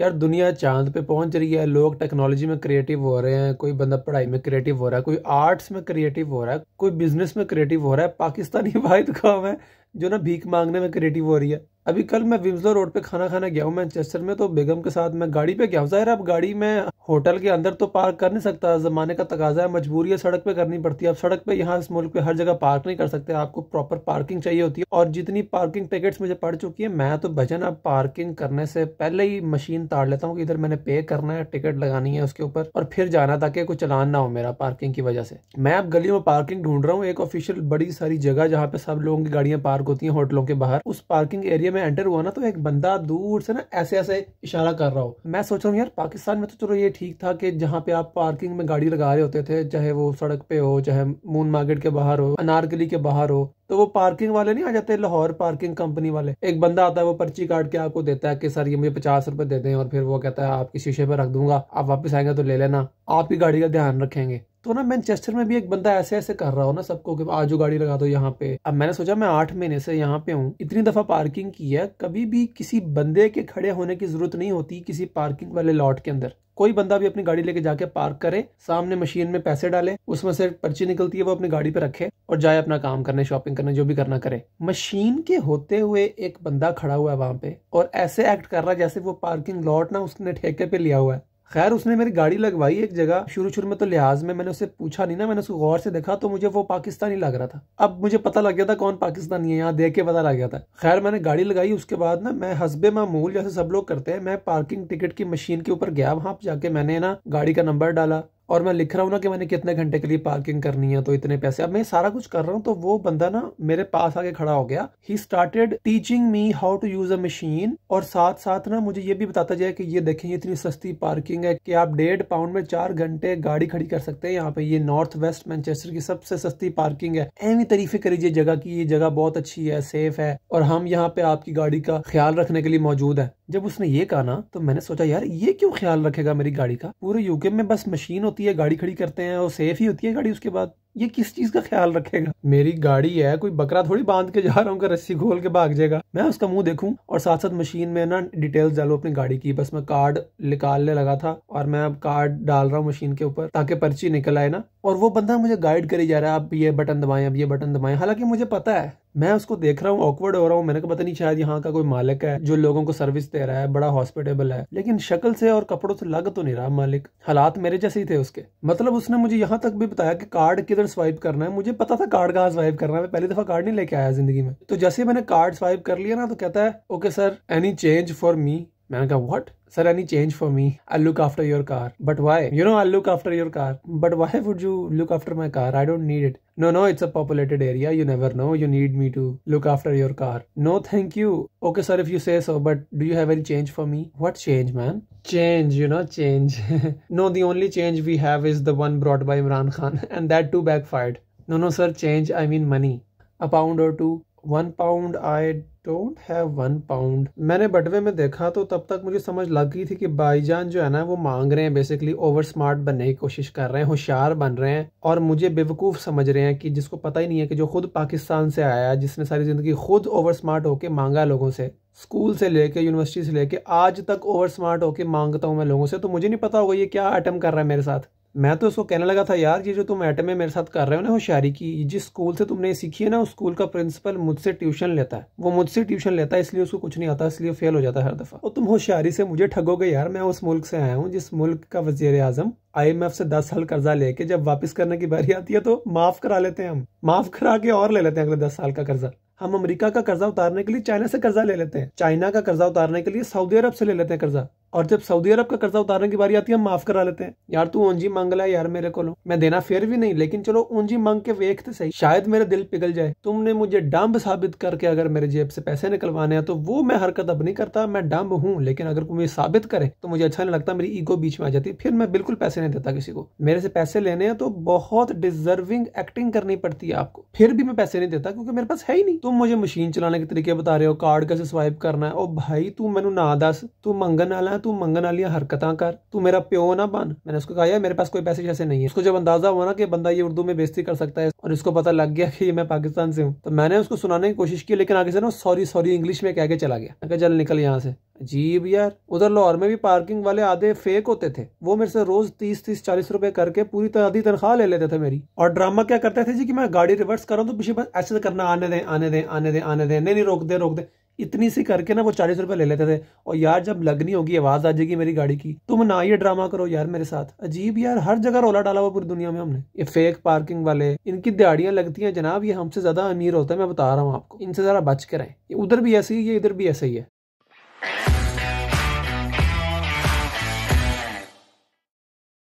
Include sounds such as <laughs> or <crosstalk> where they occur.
यार दुनिया चांद पे पहुंच रही है लोग टेक्नोलॉजी में क्रिएटिव हो रहे हैं कोई बंदा पढ़ाई में क्रिएटिव हो रहा है कोई आर्ट्स में क्रिएटिव हो रहा है कोई बिजनेस में क्रिएटिव हो रहा है पाकिस्तानी वाहिद <laughs> तो कौम है जो ना भीख मांगने में क्रिएटिव हो रही है अभी कल मैं विम्सलो रोड पे खाना खाने गया हूँ मैनचेस्टर में तो बेगम के साथ मैं गाड़ी पे गया हूँ ज़ाहिर आप गाड़ी में होटल के अंदर तो पार्क कर नहीं सकता ज़माने का तकाजा है मजबूरी है सड़क पे करनी पड़ती है आप सड़क पे यहाँ इस मुल्क पे हर जगह पार्क नहीं कर सकते आपको प्रॉपर पार्किंग चाहिए होती है और जितनी पार्किंग टिकट्स मुझे पड़ चुकी है मैं तो भजन अब पार्किंग करने से पहले ही मशीन ताड़ लेता हूँ कि इधर मैंने पे करना है टिकट लगानी है उसके ऊपर और फिर जाना ताकि कुछ चलान ना हो मेरा पार्किंग की वजह से मैं अब गली में पार्किंग ढूंढ रहा हूँ एक ऑफिशियल बड़ी सारी जगह जहाँ पे सब लोगों की गाड़ियाँ पार्क होती है होटलों के बाहर उस पार्किंग एरिया में मैं एंटर हुआ ना तो एक बंदा दूर से ना ऐसे ऐसे इशारा कर रहा हो मैं सोच रहा हूँ यार पाकिस्तान में तो चलो ये ठीक था कि जहाँ पे आप पार्किंग में गाड़ी लगा रहे होते थे चाहे वो सड़क पे हो चाहे मून मार्केट के बाहर हो अनारकली के बाहर हो तो वो पार्किंग वाले नहीं आ जाते लाहौर पार्किंग कंपनी वाले एक बंदा आता है वो पर्ची काट के आपको देता है कि सर ये मुझे पचास रुपए दे दें और फिर वो कहता है आपके शीशे पर रख दूंगा आप वापस आएंगे तो ले लेना आपकी गाड़ी का ध्यान रखेंगे तो ना मैनचेस्टर में भी एक बंदा ऐसे ऐसे कर रहा हो ना सबको कि आज गाड़ी लगा दो यहाँ पे अब मैंने सोचा मैं आठ महीने से यहाँ पे हूँ इतनी दफा पार्किंग की है कभी भी किसी बंदे के खड़े होने की जरूरत नहीं होती किसी पार्किंग वाले लॉट के अंदर कोई बंदा भी अपनी गाड़ी लेके जाके पार्क करे सामने मशीन में पैसे डाले उसमें से पर्ची निकलती है वो अपनी गाड़ी पे रखे और जाए अपना काम करने शॉपिंग करने जो भी करना करे मशीन के होते हुए एक बंदा खड़ा हुआ है वहां पे और ऐसे एक्ट कर रहा है जैसे वो पार्किंग लॉट ना उसने ठेके पे लिया हुआ है खैर उसने मेरी गाड़ी लगवाई एक जगह शुरू शुरू में तो लिहाज में मैंने उसे पूछा नहीं ना मैंने उसको गौर से देखा तो मुझे वो पाकिस्तानी लग रहा था अब मुझे पता लग गया था कौन पाकिस्तानी है यहाँ देख के पता लग गया था खैर मैंने गाड़ी लगाई उसके बाद ना मैं हसबे मामूल जैसे सब लोग करते हैं मैं पार्किंग टिकट की मशीन के ऊपर गया वहां जाके मैंने ना गाड़ी का नंबर डाला और मैं लिख रहा हूँ ना कि मैंने कितने घंटे के लिए पार्किंग करनी है तो इतने पैसे अब मैं सारा कुछ कर रहा हूँ तो वो बंदा ना मेरे पास आके खड़ा हो गया he started teaching me how to use a machine और साथ साथ ना मुझे ये भी बताता जाए कि ये देखें इतनी सस्ती पार्किंग है कि आप डेढ़ पाउंड में चार घंटे गाड़ी खड़ी कर सकते हैं यहाँ पे ये नॉर्थ वेस्ट मैनचेस्टर की सबसे सस्ती पार्किंग है एवं तरीफे करीजिए जगह की ये जगह बहुत अच्छी है सेफ है और हम यहाँ पे आपकी गाड़ी का ख्याल रखने के लिए मौजूद है जब उसने ये कहा ना तो मैंने सोचा यार ये क्यों ख्याल रखेगा मेरी गाड़ी का पूरे यूके में बस मशीन होती है गाड़ी खड़ी करते हैं और सेफ ही होती है गाड़ी उसके बाद ये किस चीज का ख्याल रखेगा मेरी गाड़ी है कोई बकरा थोड़ी बांध के जा रहा हूँ रस्सी खोल के भाग जाएगा मैं उसका मुंह देखूं और साथ साथ मशीन में ना डिटेल्स डालू अपनी गाड़ी की बस मैं कार्ड निकालने लगा था और मैं अब कार्ड डाल रहा हूँ मशीन के ऊपर ताकि पर्ची निकल आए ना और वो बंदा मुझे गाइड करी जा रहा है आप ये बटन दबाएं अब ये बटन दबाएं हालांकि मुझे पता है मैं उसको देख रहा हूँ ऑकवर्ड हो रहा हूँ मैंने कहा पता नहीं शायद यहाँ का कोई मालिक है जो लोगों को सर्विस दे रहा है बड़ा हॉस्पिटेबल है लेकिन शक्ल से और कपड़ों से लग तो नहीं रहा मालिक हालात मेरे जैसे ही थे उसके मतलब उसने मुझे यहाँ तक भी बताया कि कार्ड किधर स्वाइप करना है मुझे पता था कार्ड कहाँ स्वाइप करना है मैं पहली दफा कार्ड नहीं लेके आया जिंदगी में तो जैसे मैंने कार्ड स्वाइप कर लिया ना तो कहता है okay sir any change for me मैंने कहा what sir any change for me I look after your car but why you know I look after your car but why would you look after my car I don't need it No, no, it's a populated area. You never know. You need me to look after your car. No, thank you. Okay, sir, if you say so, but do you have any change for me? What change, man? Change, you know, change. <laughs> no, the only change we have is the one brought by Imran Khan, <laughs> and that too backfired. No, no, sir, change, I mean money. A pound or two. One pound, I don't have one pound मैंने बटवे में देखा तो तब तक मुझे समझ लग गई थी कि भाईजान जो है ना वो मांग रहे हैं बेसिकली ओवर स्मार्ट बनने की कोशिश कर रहे हैं होशियार बन रहे हैं और मुझे बेवकूफ़ समझ रहे हैं कि जिसको पता ही नहीं है कि जो खुद पाकिस्तान से आया जिसने सारी ज़िंदगी खुद ओवर स्मार्ट होकर मांगा लोगों से स्कूल से लेके यूनिवर्सिटी से लेके आज तक ओवर स्मार्ट होके मांगता हूँ मैं लोगों से तो मुझे नहीं पता होगा ये क्या अटम कर रहा है मेरे साथ मैं तो उसको कहने लगा था यार ये जो तुम एटम मेरे साथ कर रहे हो ना होशियारी की जिस स्कूल से तुमने सीखी है ना उस स्कूल का प्रिंसिपल मुझसे ट्यूशन लेता है वो मुझसे ट्यूशन लेता है इसलिए उसको कुछ नहीं आता इसलिए फेल हो जाता है हर दफ़ा और तुम होशियारी से मुझे ठगोगे यार मैं उस मुल्क से आया हूँ जिस मुल्क का वजीर आजम आई एम एफ से दस साल कर्जा लेके जब वापस करने की बारी आती है तो माफ़ करा लेते हैं हम माफ़ करा के और ले लेते हैं अगले दस साल का कर्जा हम अमेरिका का कर्जा उतारने के लिए चाइना से कर्जा ले लेते हैं चाइना का कर्जा उतारने के लिए सऊदी अरब से ले लेते हैं कर्जा और जब सऊदी अरब का कर्जा उतारने की बारी आती है हम माफ करा लेते हैं यार तू ऊंजी मांग ला यार मेरे को लो मैं देना फिर भी नहीं लेकिन चलो ऊंजी मांग के वेख तो सही शायद मेरा दिल पिघल जाए तुमने मुझे डम्ब साबित करके अगर मेरे जेब से पैसे निकलवाने हैं तो वो मैं हरकत अब नहीं करता मैं डम्ब हूँ लेकिन अगर तुम ये साबित करे तो मुझे अच्छा नहीं लगता मेरी ईगो बीच में आ जाती है फिर मैं बिल्कुल पैसे नहीं देता किसी को मेरे से पैसे लेने हैं तो बहुत डिजर्विंग एक्टिंग करनी पड़ती है आपको फिर भी मैं पैसे नहीं देता क्योंकि मेरे पास है ही नहीं तुम मुझे मशीन चलाने के तरीके बता रहे हो कार्ड कैसे स्वाइप करना है ओ भाई तू मैं ना दस तू मंगन वाला ना तू मंगन वालिया हरकत कर तू मेरा प्यो ना बन मैंने उसको कहा यार मेरे पास कोई पैसे जैसे नहीं है उसको जब अंदाजा हुआ ना कि बंदा ये उर्दू में बेजती कर सकता है और इसको पता लग गया कि ये मैं पाकिस्तान से हूँ तो मैंने उसको सुनाने की कोशिश की लेकिन आगे से ना सॉरी सॉरी इंग्लिश में कह के चला गया मैं चल निकल यहाँ से अजीब यार उधर लाहौर में भी पार्किंग वाले आधे फेक होते थे वो मेरे से रोज तीस तीस चालीस रुपए करके पूरी आधी तनख्वाह ले लेते थे मेरी और ड्रामा क्या करते थे जी कि मैं गाड़ी रिवर्स कर रहा हूँ तो पीछे बस ऐसे करना आने दें आने दें आने दें आने दें नहीं नहीं रोक दे रोक दे इतनी सी करके ना वो चालीस रुपए ले लेते थे और यार जब लगनी होगी आवाज़ आ जाएगी मेरी गाड़ी की तुम तो ना ये ड्रामा करो यार मेरे साथ अजीब यार हर जगह रोला डाला हुआ पूरी दुनिया में हमने ये फेक पार्किंग वाले इनकी दिहाड़ियां लगती हैं जनाब ये हमसे ज़्यादा अमीर होता है मैं बता रहा हूँ आपको इनसे ज़रा बच के रहे उधर भी ऐसे ही है इधर भी ऐसे ही है